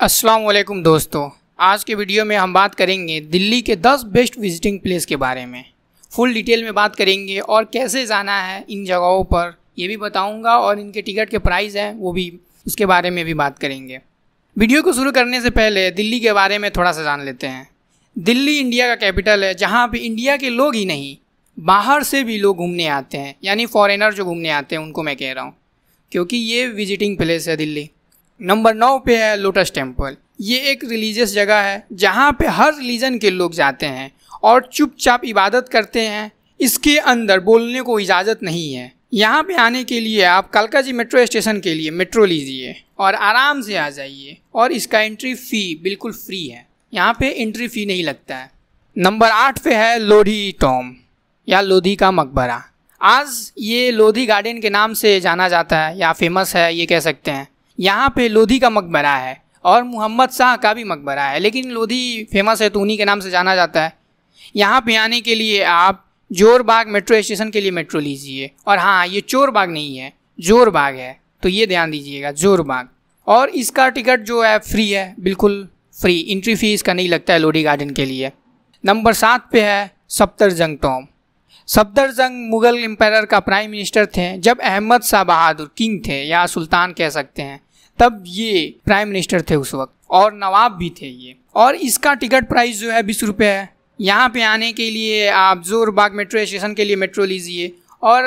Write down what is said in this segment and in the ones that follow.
अस्सलाम वालेकुम दोस्तों आज के वीडियो में हम बात करेंगे दिल्ली के 10 बेस्ट विजिटिंग प्लेस के बारे में फुल डिटेल में बात करेंगे और कैसे जाना है इन जगहों पर ये भी बताऊंगा और इनके टिकट के प्राइस हैं वो भी उसके बारे में भी बात करेंगे वीडियो को शुरू करने से पहले दिल्ली के बारे में थोड़ा सा जान लेते हैं दिल्ली इंडिया का कैपिटल है जहाँ पर इंडिया के लोग ही नहीं बाहर से भी लोग घूमने आते हैं यानी फॉरेनर जो घूमने आते हैं उनको मैं कह रहा हूँ क्योंकि ये विजिटिंग प्लेस है दिल्ली नंबर नौ पे है लोटस टेम्पल ये एक रिलीजियस जगह है जहाँ पे हर रिलीजन के लोग जाते हैं और चुपचाप इबादत करते हैं इसके अंदर बोलने को इजाज़त नहीं है यहाँ पे आने के लिए आप कालका जी मेट्रो स्टेशन के लिए मेट्रो लीजिए और आराम से आ जाइए और इसका एंट्री फ़ी बिल्कुल फ्री है यहाँ पे एंट्री फ़ी नहीं लगता है नंबर आठ पे है लोधी टॉम या लोधी का मकबरा आज ये लोधी गार्डन के नाम से जाना जाता है या फेमस है ये कह सकते हैं यहाँ पे लोधी का मकबरा है और मोहम्मद शाह का भी मकबरा है लेकिन लोधी फेमस है तो उन्हीं के नाम से जाना जाता है यहाँ पे आने के लिए आप जोरबाग मेट्रो स्टेशन के लिए मेट्रो लीजिए और हाँ ये चोर बाग नहीं है जोरबाग है तो ये ध्यान दीजिएगा जोर बाग और इसका टिकट जो है फ्री है बिल्कुल फ्री इंट्री फी इसका नहीं लगता है लोधी गार्डन के लिए नंबर सात पे है सफ्तरजंग टॉम सफ्तरजंग मुगल एम्पायर का प्राइम मिनिस्टर थे जब अहमद शाह बहादुर किंग थे या सुल्तान कह सकते हैं तब ये प्राइम मिनिस्टर थे उस वक्त और नवाब भी थे ये और इसका टिकट प्राइस जो है बीस रुपये है यहाँ पे आने के लिए आप जोरबाग मेट्रो स्टेशन के लिए मेट्रो लीजिए और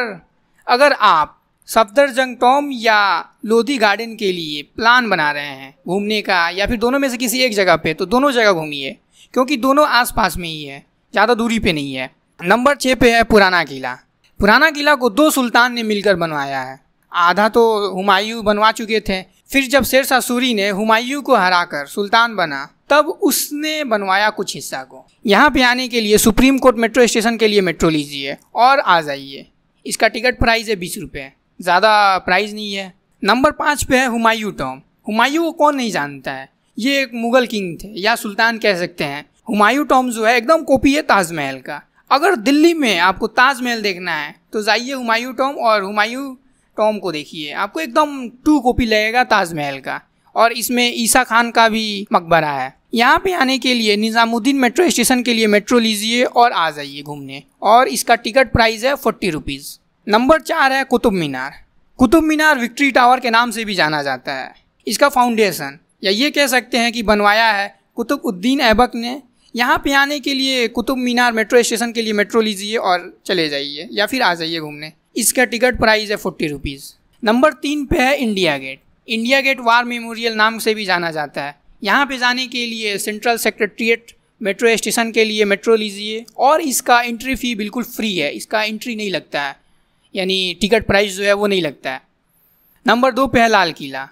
अगर आप सफदरजंग टॉम या लोधी गार्डन के लिए प्लान बना रहे हैं घूमने का या फिर दोनों में से किसी एक जगह पे तो दोनों जगह घूमिए क्योंकि दोनों आसपास में ही है ज़्यादा दूरी पे नहीं है नंबर छः पे है पुराना किला पुराना किला को दो सुल्तान ने मिलकर बनवाया है आधा तो हुमायूं बनवा चुके थे फिर जब शेरशाह सूरी ने हुमायूं को हराकर सुल्तान बना तब उसने बनवाया कुछ हिस्सा को यहाँ पे आने के लिए सुप्रीम कोर्ट मेट्रो स्टेशन के लिए मेट्रो लीजिए और आ जाइए इसका टिकट प्राइस है बीस रुपये ज़्यादा प्राइस नहीं है नंबर पाँच पे है हुमायूं टॉम हुमायूं को कौन नहीं जानता है ये एक मुगल किंग थे या सुल्तान कह सकते हैं हुमायूं टॉम जो है एकदम कॉपी है ताजमहल का अगर दिल्ली में आपको ताजमहल देखना है तो जाइए हुमायूं टॉम और हुमायूं टॉम को देखिए आपको एकदम टू कॉपी लगेगा ताजमहल का और इसमें ईसा खान का भी मकबरा है यहाँ पे आने के लिए निज़ामुद्दीन मेट्रो स्टेशन के लिए मेट्रो लीजिए और आ जाइए घूमने और इसका टिकट प्राइस है फोर्टी रुपीज़ नंबर चार है कुतुब मीनार कुतुब मीनार विक्ट्री टावर के नाम से भी जाना जाता है इसका फाउंडेशन या ये कह सकते हैं कि बनवाया है कुतुबुद्दीन ऐबक ने यहाँ पे आने के लिए कुतुब मीनार मेट्रो स्टेशन के लिए मेट्रो लीजिए और चले जाइए या फिर आ जाइए घूमने इसका टिकट प्राइस है फोर्टी रुपीज़ नंबर तीन पे है India Gate India Gate war memorial नाम से भी जाना जाता है यहाँ पे जाने के लिए सेंट्रल सेक्रेटरीट मेट्रो स्टेशन के लिए मेट्रो लीजिए और इसका एंट्री फ़ी बिल्कुल फ्री है इसका एंट्री नहीं लगता है यानी टिकट प्राइस जो है वो नहीं लगता है नंबर दो पे है लाल किला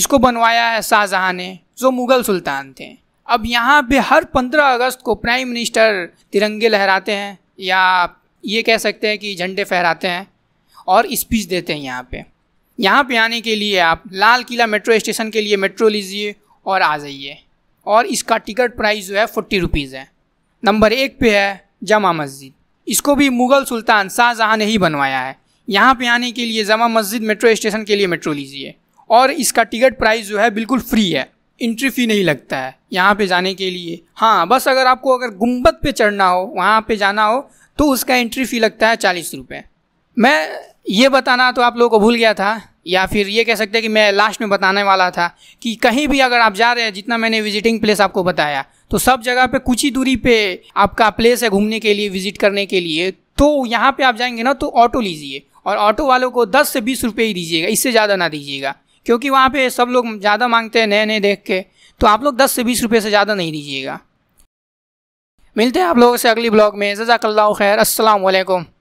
इसको बनवाया है शाहजहाँ ने जो मुग़ल सुल्तान थे अब यहाँ पे हर पंद्रह अगस्त को प्राइम मिनिस्टर तिरंगे लहराते हैं या ये कह सकते हैं कि झंडे फहराते हैं और स्पीच देते हैं यहाँ पे यहाँ पे आने के लिए आप लाल किला मेट्रो स्टेशन के लिए मेट्रो लीजिए और आ जाइए और इसका टिकट प्राइस जो है फोर्टी रुपीज़ है नंबर एक पे है जमा मस्जिद इसको भी मुग़ल सुल्तान शाहजहाँ ने ही बनवाया है यहाँ पे आने के लिए जमा मस्जिद मेट्रो स्टेशन के लिए मेट्रो लीजिए और इसका टिकट प्राइस जो है बिल्कुल फ्री है इंट्री फ़ी नहीं लगता है यहाँ पे जाने के लिए हाँ बस अगर आपको अगर गुम्बद पे चढ़ना हो वहाँ पे जाना हो तो उसका एंट्री फ़ी लगता है चालीस रुपये मैं ये बताना तो आप लोगों को भूल गया था या फिर ये कह सकते हैं कि मैं लास्ट में बताने वाला था कि कहीं भी अगर आप जा रहे हैं जितना मैंने विजिटिंग प्लेस आपको बताया तो सब जगह पे कुछ ही दूरी पे आपका प्लेस है घूमने के लिए विजिट करने के लिए तो यहाँ पे आप जाएंगे ना तो ऑटो लीजिए और ऑटो वालों को दस से बीस रुपये ही दीजिएगा इससे ज़्यादा ना दीजिएगा क्योंकि वहाँ पर सब लोग ज़्यादा मांगते हैं नए नए देख के तो आप लोग दस से बीस रुपये से ज़्यादा नहीं दीजिएगा मिलते हैं आप लोगों से अगली ब्लॉग में जजाकल्ला खैर असल